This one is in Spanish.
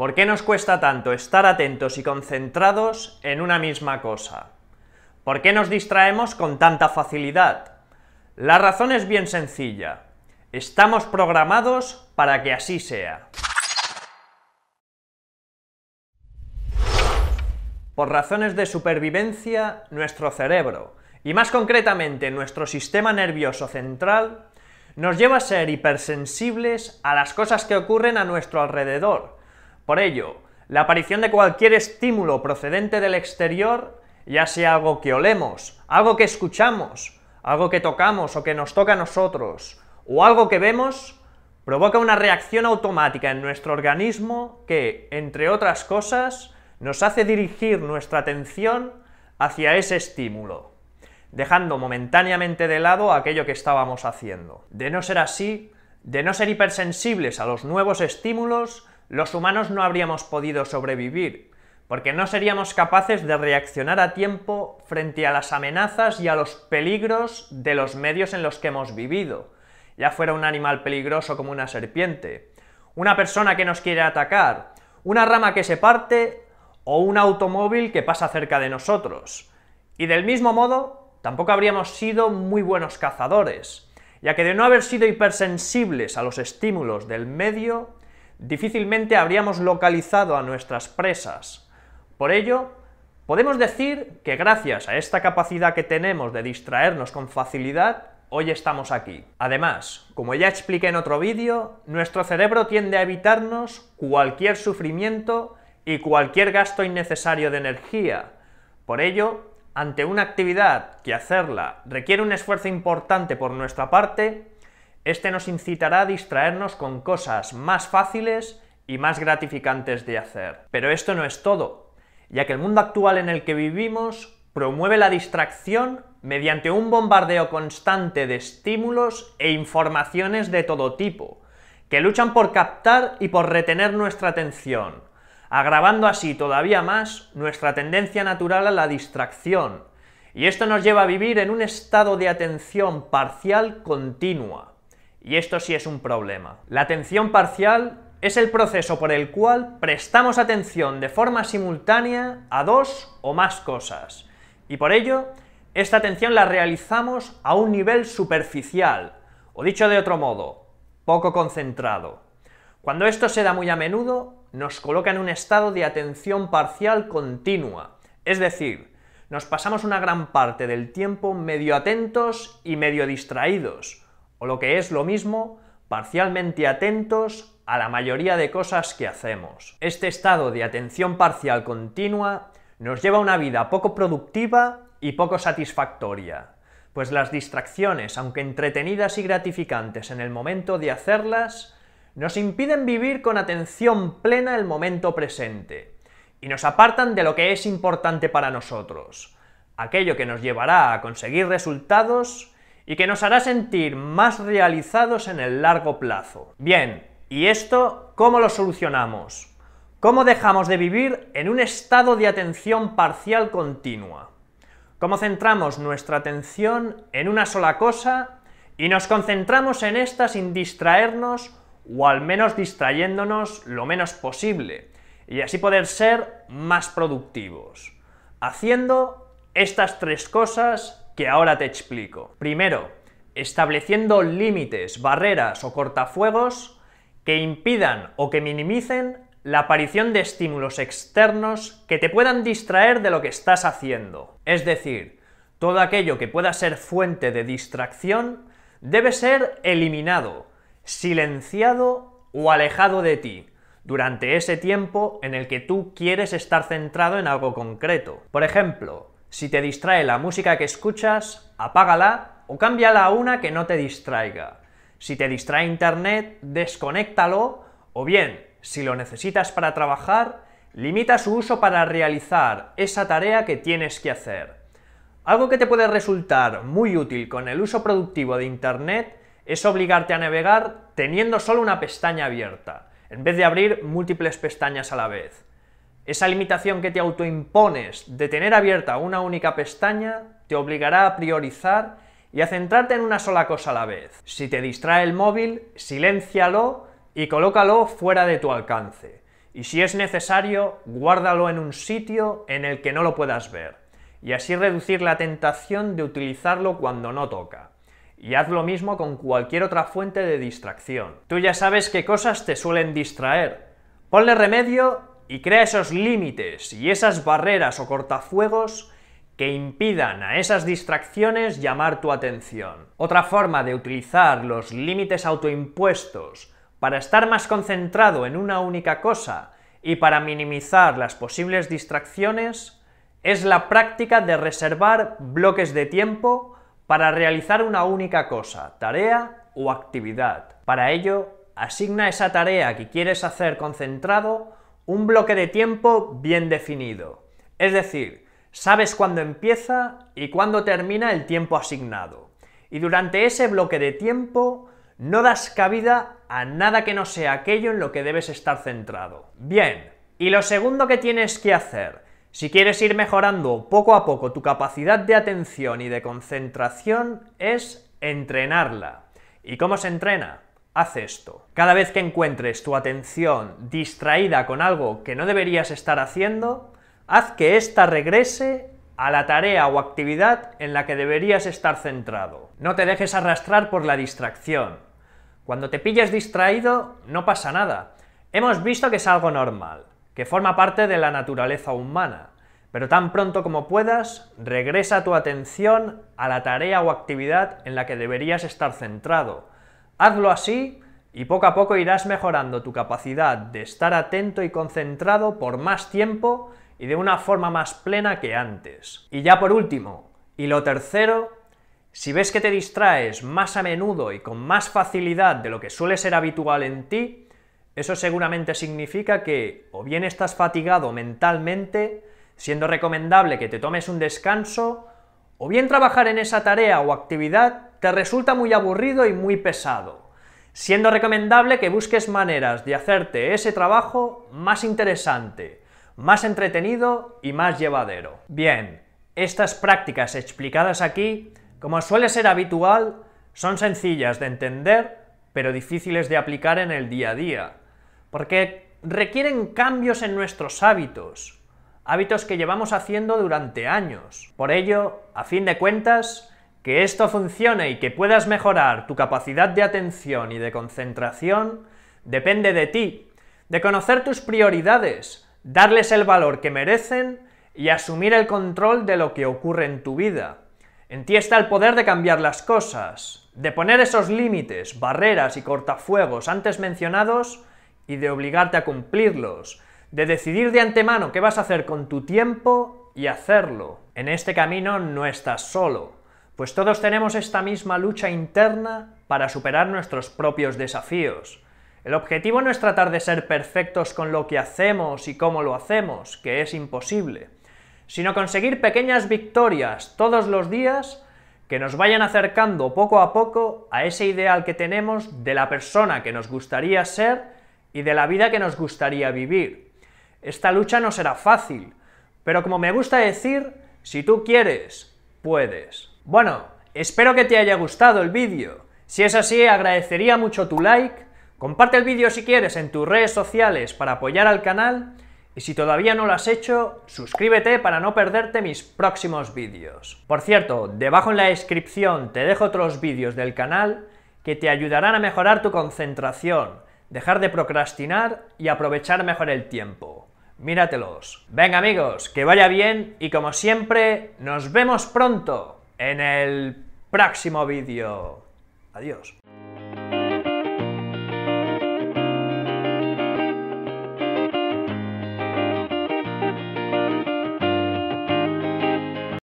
¿Por qué nos cuesta tanto estar atentos y concentrados en una misma cosa? ¿Por qué nos distraemos con tanta facilidad? La razón es bien sencilla. Estamos programados para que así sea. Por razones de supervivencia, nuestro cerebro, y más concretamente nuestro sistema nervioso central, nos lleva a ser hipersensibles a las cosas que ocurren a nuestro alrededor, por ello, la aparición de cualquier estímulo procedente del exterior, ya sea algo que olemos, algo que escuchamos, algo que tocamos o que nos toca a nosotros, o algo que vemos, provoca una reacción automática en nuestro organismo que, entre otras cosas, nos hace dirigir nuestra atención hacia ese estímulo, dejando momentáneamente de lado aquello que estábamos haciendo. De no ser así, de no ser hipersensibles a los nuevos estímulos, los humanos no habríamos podido sobrevivir, porque no seríamos capaces de reaccionar a tiempo frente a las amenazas y a los peligros de los medios en los que hemos vivido, ya fuera un animal peligroso como una serpiente, una persona que nos quiere atacar, una rama que se parte o un automóvil que pasa cerca de nosotros. Y del mismo modo, tampoco habríamos sido muy buenos cazadores, ya que de no haber sido hipersensibles a los estímulos del medio, difícilmente habríamos localizado a nuestras presas. Por ello, podemos decir que gracias a esta capacidad que tenemos de distraernos con facilidad, hoy estamos aquí. Además, como ya expliqué en otro vídeo, nuestro cerebro tiende a evitarnos cualquier sufrimiento y cualquier gasto innecesario de energía. Por ello, ante una actividad que hacerla requiere un esfuerzo importante por nuestra parte, este nos incitará a distraernos con cosas más fáciles y más gratificantes de hacer. Pero esto no es todo, ya que el mundo actual en el que vivimos promueve la distracción mediante un bombardeo constante de estímulos e informaciones de todo tipo, que luchan por captar y por retener nuestra atención, agravando así todavía más nuestra tendencia natural a la distracción. Y esto nos lleva a vivir en un estado de atención parcial continua, y esto sí es un problema. La atención parcial es el proceso por el cual prestamos atención de forma simultánea a dos o más cosas. Y por ello, esta atención la realizamos a un nivel superficial, o dicho de otro modo, poco concentrado. Cuando esto se da muy a menudo, nos coloca en un estado de atención parcial continua, es decir, nos pasamos una gran parte del tiempo medio atentos y medio distraídos, o lo que es lo mismo, parcialmente atentos a la mayoría de cosas que hacemos. Este estado de atención parcial continua nos lleva a una vida poco productiva y poco satisfactoria, pues las distracciones, aunque entretenidas y gratificantes en el momento de hacerlas, nos impiden vivir con atención plena el momento presente y nos apartan de lo que es importante para nosotros, aquello que nos llevará a conseguir resultados y que nos hará sentir más realizados en el largo plazo. Bien, ¿y esto cómo lo solucionamos? ¿Cómo dejamos de vivir en un estado de atención parcial continua? ¿Cómo centramos nuestra atención en una sola cosa y nos concentramos en esta sin distraernos o al menos distrayéndonos lo menos posible y así poder ser más productivos? Haciendo estas tres cosas que ahora te explico. Primero, estableciendo límites, barreras o cortafuegos que impidan o que minimicen la aparición de estímulos externos que te puedan distraer de lo que estás haciendo. Es decir, todo aquello que pueda ser fuente de distracción debe ser eliminado, silenciado o alejado de ti durante ese tiempo en el que tú quieres estar centrado en algo concreto. Por ejemplo, si te distrae la música que escuchas, apágala o cámbiala a una que no te distraiga. Si te distrae Internet, desconéctalo o bien, si lo necesitas para trabajar, limita su uso para realizar esa tarea que tienes que hacer. Algo que te puede resultar muy útil con el uso productivo de Internet es obligarte a navegar teniendo solo una pestaña abierta, en vez de abrir múltiples pestañas a la vez. Esa limitación que te autoimpones de tener abierta una única pestaña te obligará a priorizar y a centrarte en una sola cosa a la vez. Si te distrae el móvil, siléncialo y colócalo fuera de tu alcance. Y si es necesario, guárdalo en un sitio en el que no lo puedas ver. Y así reducir la tentación de utilizarlo cuando no toca. Y haz lo mismo con cualquier otra fuente de distracción. Tú ya sabes qué cosas te suelen distraer. Ponle remedio y crea esos límites y esas barreras o cortafuegos que impidan a esas distracciones llamar tu atención. Otra forma de utilizar los límites autoimpuestos para estar más concentrado en una única cosa y para minimizar las posibles distracciones es la práctica de reservar bloques de tiempo para realizar una única cosa, tarea o actividad. Para ello, asigna esa tarea que quieres hacer concentrado un bloque de tiempo bien definido. Es decir, sabes cuándo empieza y cuándo termina el tiempo asignado. Y durante ese bloque de tiempo no das cabida a nada que no sea aquello en lo que debes estar centrado. Bien, y lo segundo que tienes que hacer, si quieres ir mejorando poco a poco tu capacidad de atención y de concentración, es entrenarla. ¿Y cómo se entrena? haz esto. Cada vez que encuentres tu atención distraída con algo que no deberías estar haciendo, haz que ésta regrese a la tarea o actividad en la que deberías estar centrado. No te dejes arrastrar por la distracción. Cuando te pillas distraído, no pasa nada. Hemos visto que es algo normal, que forma parte de la naturaleza humana. Pero tan pronto como puedas, regresa tu atención a la tarea o actividad en la que deberías estar centrado Hazlo así y poco a poco irás mejorando tu capacidad de estar atento y concentrado por más tiempo y de una forma más plena que antes. Y ya por último, y lo tercero, si ves que te distraes más a menudo y con más facilidad de lo que suele ser habitual en ti, eso seguramente significa que o bien estás fatigado mentalmente, siendo recomendable que te tomes un descanso, o bien trabajar en esa tarea o actividad te resulta muy aburrido y muy pesado, siendo recomendable que busques maneras de hacerte ese trabajo más interesante, más entretenido y más llevadero. Bien, estas prácticas explicadas aquí, como suele ser habitual, son sencillas de entender, pero difíciles de aplicar en el día a día, porque requieren cambios en nuestros hábitos, hábitos que llevamos haciendo durante años. Por ello, a fin de cuentas, que esto funcione y que puedas mejorar tu capacidad de atención y de concentración depende de ti, de conocer tus prioridades, darles el valor que merecen y asumir el control de lo que ocurre en tu vida. En ti está el poder de cambiar las cosas, de poner esos límites, barreras y cortafuegos antes mencionados y de obligarte a cumplirlos, de decidir de antemano qué vas a hacer con tu tiempo y hacerlo. En este camino no estás solo. Pues todos tenemos esta misma lucha interna para superar nuestros propios desafíos. El objetivo no es tratar de ser perfectos con lo que hacemos y cómo lo hacemos, que es imposible, sino conseguir pequeñas victorias todos los días que nos vayan acercando poco a poco a ese ideal que tenemos de la persona que nos gustaría ser y de la vida que nos gustaría vivir. Esta lucha no será fácil, pero como me gusta decir, si tú quieres, puedes. Bueno, espero que te haya gustado el vídeo. Si es así, agradecería mucho tu like, comparte el vídeo si quieres en tus redes sociales para apoyar al canal y si todavía no lo has hecho, suscríbete para no perderte mis próximos vídeos. Por cierto, debajo en la descripción te dejo otros vídeos del canal que te ayudarán a mejorar tu concentración, dejar de procrastinar y aprovechar mejor el tiempo. Míratelos. Venga amigos, que vaya bien y como siempre, nos vemos pronto en el próximo vídeo. Adiós.